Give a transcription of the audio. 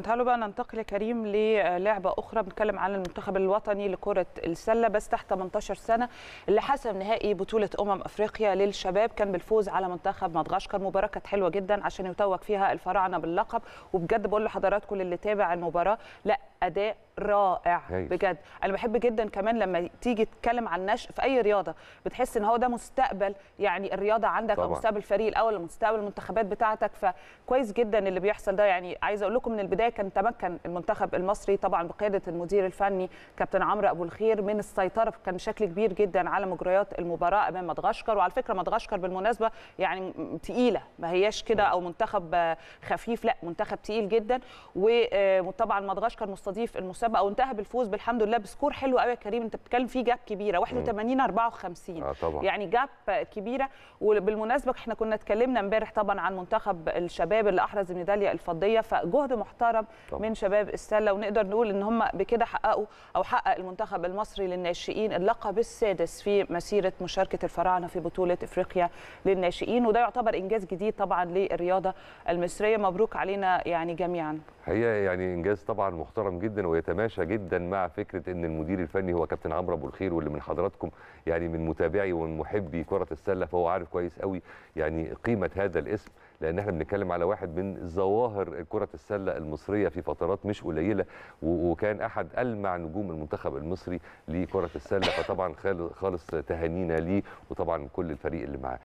تعالوا بقى ننتقل يا كريم للعبه اخرى بنتكلم عن المنتخب الوطني لكره السله بس تحت 18 سنه اللي حسم نهائي بطوله امم افريقيا للشباب كان بالفوز على منتخب مدغشقر مباراه كانت حلوه جدا عشان يتوج فيها الفراعنه باللقب وبجد بقول لحضراتكم اللي تابع المباراه لا اداء رائع هي. بجد انا بحب جدا كمان لما تيجي تتكلم عن نشء في اي رياضه بتحس ان هو ده مستقبل يعني الرياضه عندك طبعا. او مستقبل الفريق الاول او مستقبل المنتخبات بتاعتك فكويس جدا اللي بيحصل ده يعني عايزه اقول لكم من البدايه كان تمكن المنتخب المصري طبعا بقياده المدير الفني كابتن عمرو ابو الخير من السيطره كان بشكل كبير جدا على مجريات المباراه امام مدغشقر وعلى فكره مدغشقر بالمناسبه يعني تقيله ما هياش كده او منتخب خفيف لا منتخب تقيل جدا وطبعا مدغشقر مستضيف المس المسابقه وانتهى بالفوز بالحمد لله بسكور حلو قوي يا كريم انت بتتكلم في جاب كبيره 81 54 آه طبعا. يعني جاب كبيره وبالمناسبه احنا كنا اتكلمنا امبارح طبعا عن منتخب الشباب اللي احرز الميداليه الفضيه فجهد محترم طبعا. من شباب السله ونقدر نقول ان هم بكده حققوا او حقق المنتخب المصري للناشئين اللقب السادس في مسيره مشاركه الفراعنه في بطوله افريقيا للناشئين وده يعتبر انجاز جديد طبعا للرياضه المصريه مبروك علينا يعني جميعا هي يعني انجاز طبعا محترم جدا ويت بتتماشى جدا مع فكره ان المدير الفني هو كابتن عمرو ابو الخير واللي من حضراتكم يعني من متابعي ومن محبي كره السله فهو عارف كويس قوي يعني قيمه هذا الاسم لان احنا بنتكلم على واحد من ظواهر كره السله المصريه في فترات مش قليله وكان احد المع نجوم المنتخب المصري لكره السله فطبعا خالص تهانينا ليه وطبعا كل الفريق اللي معاه